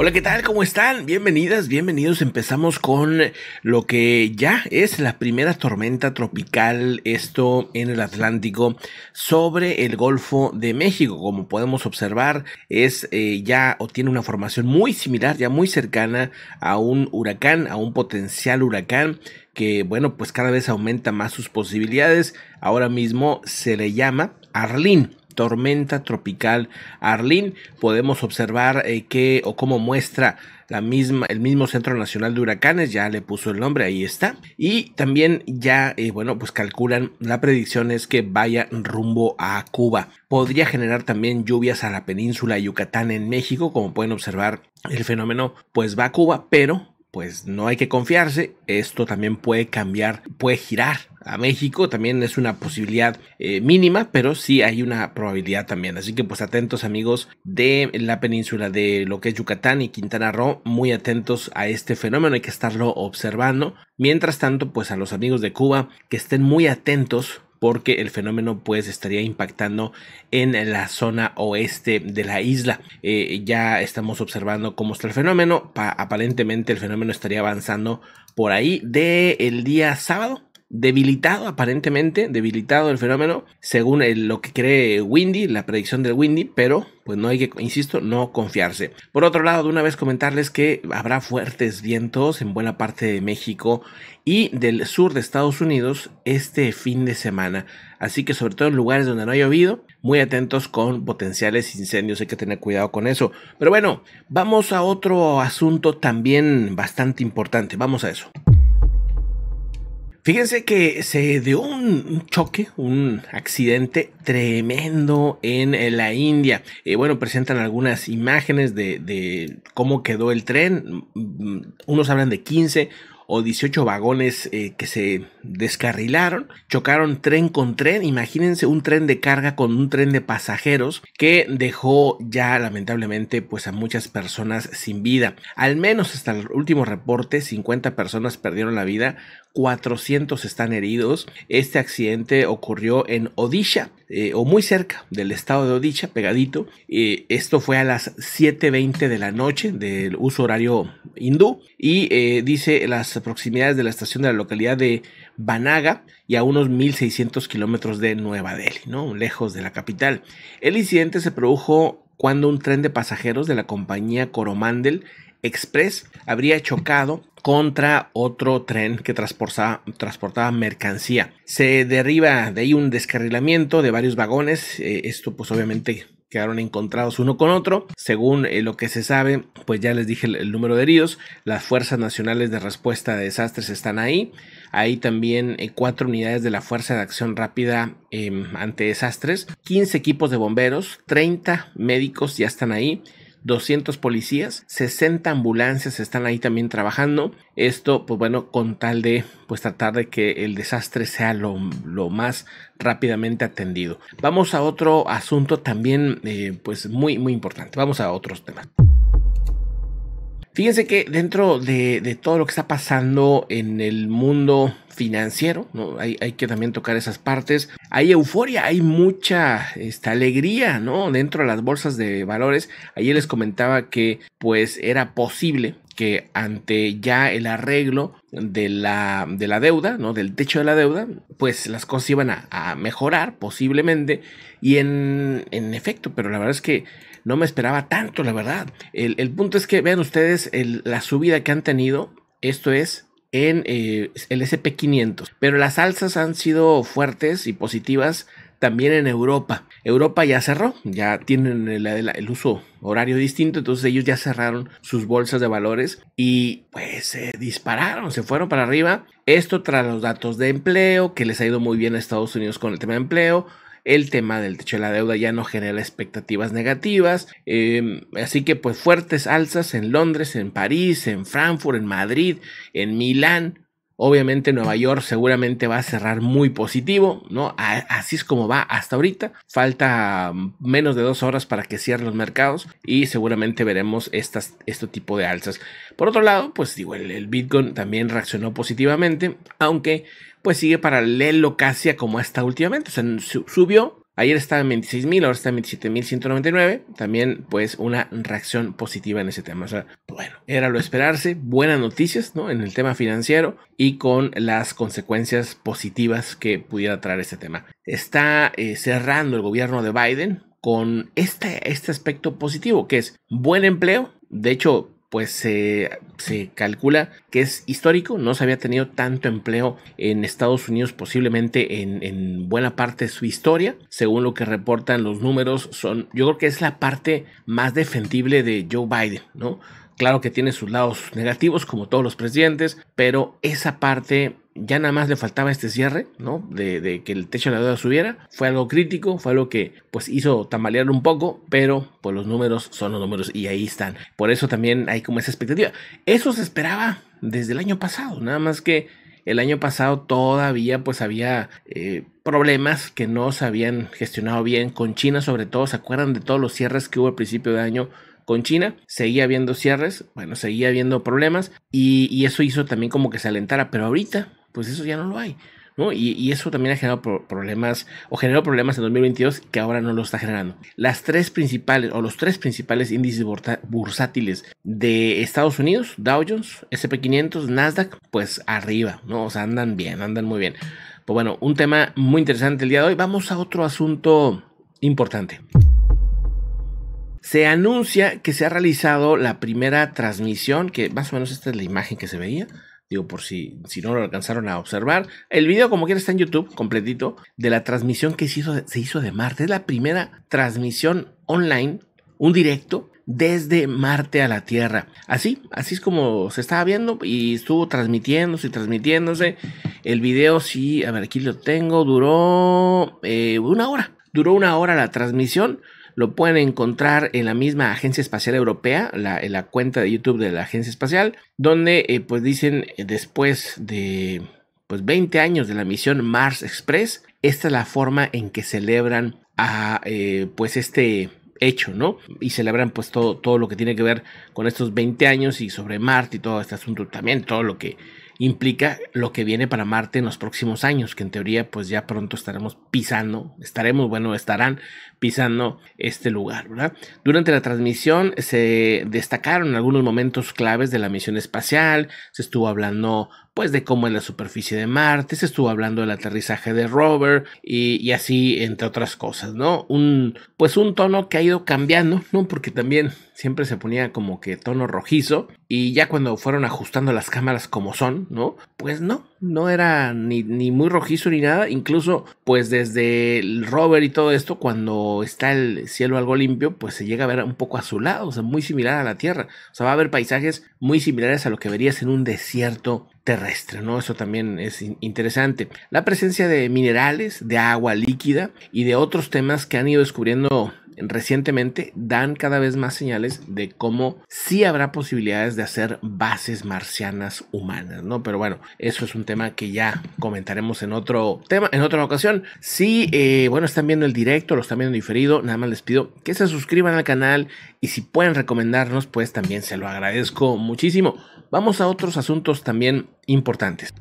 Hola, ¿qué tal? ¿Cómo están? Bienvenidas, bienvenidos. Empezamos con lo que ya es la primera tormenta tropical, esto en el Atlántico, sobre el Golfo de México. Como podemos observar, es eh, ya o tiene una formación muy similar, ya muy cercana a un huracán, a un potencial huracán que, bueno, pues cada vez aumenta más sus posibilidades. Ahora mismo se le llama Arlín tormenta tropical Arlín, Podemos observar eh, que o cómo muestra la misma, el mismo Centro Nacional de Huracanes, ya le puso el nombre, ahí está. Y también ya, eh, bueno, pues calculan, la predicción es que vaya rumbo a Cuba. Podría generar también lluvias a la península Yucatán en México, como pueden observar, el fenómeno pues va a Cuba, pero pues no hay que confiarse, esto también puede cambiar, puede girar a México, también es una posibilidad eh, mínima, pero sí hay una probabilidad también, así que pues atentos amigos de la península de lo que es Yucatán y Quintana Roo, muy atentos a este fenómeno, hay que estarlo observando, mientras tanto pues a los amigos de Cuba que estén muy atentos porque el fenómeno pues estaría impactando en la zona oeste de la isla. Eh, ya estamos observando cómo está el fenómeno. aparentemente el fenómeno estaría avanzando por ahí del día sábado debilitado aparentemente, debilitado el fenómeno, según lo que cree Windy, la predicción del Windy, pero pues no hay que, insisto, no confiarse. Por otro lado, de una vez comentarles que habrá fuertes vientos en buena parte de México y del sur de Estados Unidos este fin de semana. Así que sobre todo en lugares donde no ha llovido, muy atentos con potenciales incendios, hay que tener cuidado con eso. Pero bueno, vamos a otro asunto también bastante importante, vamos a eso. Fíjense que se dio un choque, un accidente tremendo en eh, la India. Eh, bueno, presentan algunas imágenes de, cómo quedó el tren. Mm, unos hablan de 15 o 18 vagones eh, que se descarrilaron, chocaron tren con tren, imagínense un tren de carga con un tren de pasajeros que dejó ya lamentablemente pues a muchas personas sin vida. Al menos hasta el último reporte 50 personas perdieron la vida 400 están heridos. Este accidente ocurrió en Odisha, eh, o muy cerca del estado de Odisha, pegadito. Eh, esto fue a las 7.20 de la noche del uso horario hindú y eh, dice las proximidades de la estación de la localidad de Banaga y a unos 1.600 kilómetros de Nueva Delhi, ¿no? lejos de la capital. El incidente se produjo cuando un tren de pasajeros de la compañía Coromandel Express habría chocado contra otro tren que transportaba, mercancía. Se derriba de ahí un descarrilamiento de varios vagones. Eh, esto pues obviamente quedaron encontrados uno con otro. Según eh, lo que se sabe, pues ya les dije el, número de heridos. Las Fuerzas Nacionales de Respuesta de Desastres están ahí. Hay también eh, cuatro unidades de la Fuerza de Acción Rápida em, ante Desastres, 15 equipos de bomberos, 30 médicos ya están ahí. 200 policías, 60 ambulancias están ahí también trabajando. Esto, pues bueno, con tal de pues tratar de que el desastre sea lo, más rápidamente atendido. Vamos a otro asunto también, eh, pues muy, muy importante. Vamos a otros temas. Fíjense que dentro de, todo lo que está pasando en el mundo financiero, ¿no? hay, que también tocar esas partes, hay euforia, hay mucha esta, alegría ¿no? dentro de las bolsas de valores. Ayer les comentaba que pues era posible que ante ya el arreglo de la, de la, deuda, ¿no? Del techo de la deuda, pues las cosas iban a, mejorar posiblemente. Y en, en, efecto, pero la verdad es que no me esperaba tanto, la verdad. El, punto es que vean ustedes la subida que han tenido. Esto es en eh, el SP500. Pero las alzas han sido fuertes y positivas también en Europa. Europa ya cerró, ya tienen el, uso horario distinto, entonces ellos ya cerraron sus bolsas de valores y pues se dispararon, se fueron para arriba. Esto tras los datos de empleo, que les ha ido muy bien a Estados Unidos con el tema de empleo, el tema del techo de la deuda ya no genera expectativas negativas. Em, así que pues fuertes alzas en Londres, en París, en Frankfurt, en Madrid, en Milán, Obviamente Nueva York seguramente va a cerrar muy positivo, ¿no? Así es como va hasta ahorita. Falta menos de dos horas para que cierren los mercados y seguramente veremos estas, este tipo de alzas. Por otro lado, pues digo, el, Bitcoin también reaccionó positivamente, aunque pues sigue paralelo casi a como está últimamente. O sea, subió, Ayer estaba en 26.000, ahora está en 27.199. También, pues, una reacción positiva en ese tema. O sea, bueno, era lo esperarse. Buenas noticias, ¿no? En el tema financiero y con las consecuencias positivas que pudiera traer este tema. Está eh, cerrando el gobierno de Biden con este, este aspecto positivo, que es buen empleo. De hecho, pues se calcula que es histórico, no se había tenido tanto empleo en Estados Unidos, posiblemente en, en, buena parte de su historia, según lo que reportan los números, son, yo creo que es la parte más defendible de Joe Biden, ¿no? Claro que tiene sus lados negativos, como todos los presidentes, pero esa parte ya nada más le faltaba este cierre, ¿no? De, que el techo de la deuda subiera. Fue algo crítico, fue algo que pues hizo tambalear un poco, pero pues los números son los números y ahí están. Por eso también hay como esa expectativa. Eso se esperaba desde el año pasado, nada más que el año pasado todavía pues había eh, problemas que no se habían gestionado bien con China sobre todo. ¿Se acuerdan de todos los cierres que hubo al principio de año? con China, seguía habiendo cierres, bueno, seguía habiendo problemas y, eso hizo también como que se alentara, pero ahorita, pues eso ya no lo hay. ¿no? Y, y, eso también ha generado problemas o generó problemas en 2022 que ahora no lo está generando. Las tres principales o los tres principales índices bursátiles de Estados Unidos, Dow Jones, SP500, Nasdaq, pues arriba, ¿no? O sea, andan bien, andan muy bien. Pues bueno, un tema muy interesante el día de hoy. Vamos a otro asunto importante se anuncia que se ha realizado la primera transmisión, que más o menos esta es la imagen que se veía. Digo, por si, si no lo alcanzaron a observar. El video, como quiera, está en YouTube completito de la transmisión que se hizo, se hizo de Marte. Es la primera transmisión online, un directo desde Marte a la Tierra. Así, así es como se estaba viendo y estuvo transmitiéndose y transmitiéndose. El video sí, a ver, aquí lo tengo, duró eh, una hora. Duró una hora la transmisión. Lo pueden encontrar en la misma Agencia Espacial Europea, en la cuenta de YouTube de la Agencia Espacial, donde eh, pues dicen eh, después de pues 20 años de la misión Mars Express, esta es la forma en que celebran a eh, pues este hecho, ¿no? Y celebran pues todo, todo lo que tiene que ver con estos 20 años y sobre Marte y todo este asunto, también todo lo que implica lo que viene para Marte en los próximos años, que en teoría pues ya pronto estaremos pisando, estaremos, bueno, estarán pisando este lugar, ¿verdad? Durante la transmisión se destacaron algunos momentos claves de la misión espacial, se estuvo hablando pues de cómo es la superficie de Marte, se estuvo hablando del aterrizaje de rover y, así entre otras cosas, ¿no? Un pues un tono que ha ido cambiando, ¿no? Porque también siempre se ponía como que tono rojizo y ya cuando fueron ajustando las cámaras como son, ¿no? Pues no, no era ni, muy rojizo ni nada. Incluso, pues desde el rover y todo esto, cuando está el cielo algo limpio, pues se llega a ver un poco azulado, o sea, muy similar a la Tierra. O sea, va a haber paisajes muy similares a lo que verías en un desierto terrestre, ¿no? Eso también es interesante. La presencia de minerales, de agua líquida y de otros temas que han ido descubriendo recientemente dan cada vez más señales de cómo sí habrá posibilidades de hacer bases marcianas humanas, ¿no? Pero bueno, eso es un tema que ya comentaremos en otro tema, en otra ocasión. Si, eh, bueno, están viendo el directo, lo están viendo diferido, nada más les pido que se suscriban al canal y si pueden recomendarnos, pues también se lo agradezco muchísimo. Vamos a otros asuntos también importantes.